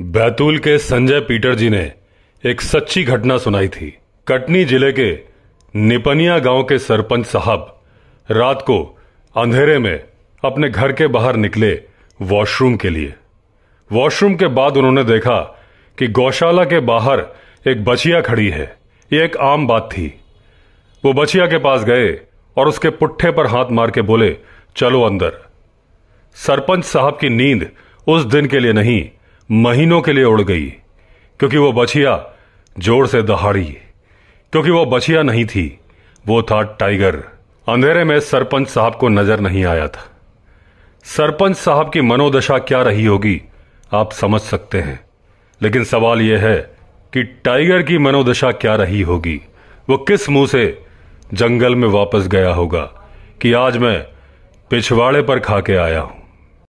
बैतूल के संजय पीटर जी ने एक सच्ची घटना सुनाई थी कटनी जिले के निपनिया गांव के सरपंच साहब रात को अंधेरे में अपने घर के बाहर निकले वॉशरूम के लिए वॉशरूम के बाद उन्होंने देखा कि गौशाला के बाहर एक बचिया खड़ी है ये एक आम बात थी वो बचिया के पास गए और उसके पुट्ठे पर हाथ मार के बोले चलो अंदर सरपंच साहब की नींद उस दिन के लिए नहीं महीनों के लिए उड़ गई क्योंकि वो बछिया जोर से दहाड़ी क्योंकि वो बछिया नहीं थी वो था टाइगर अंधेरे में सरपंच साहब को नजर नहीं आया था सरपंच साहब की मनोदशा क्या रही होगी आप समझ सकते हैं लेकिन सवाल यह है कि टाइगर की मनोदशा क्या रही होगी वो किस मुंह से जंगल में वापस गया होगा कि आज मैं पिछवाड़े पर खा के आया हूं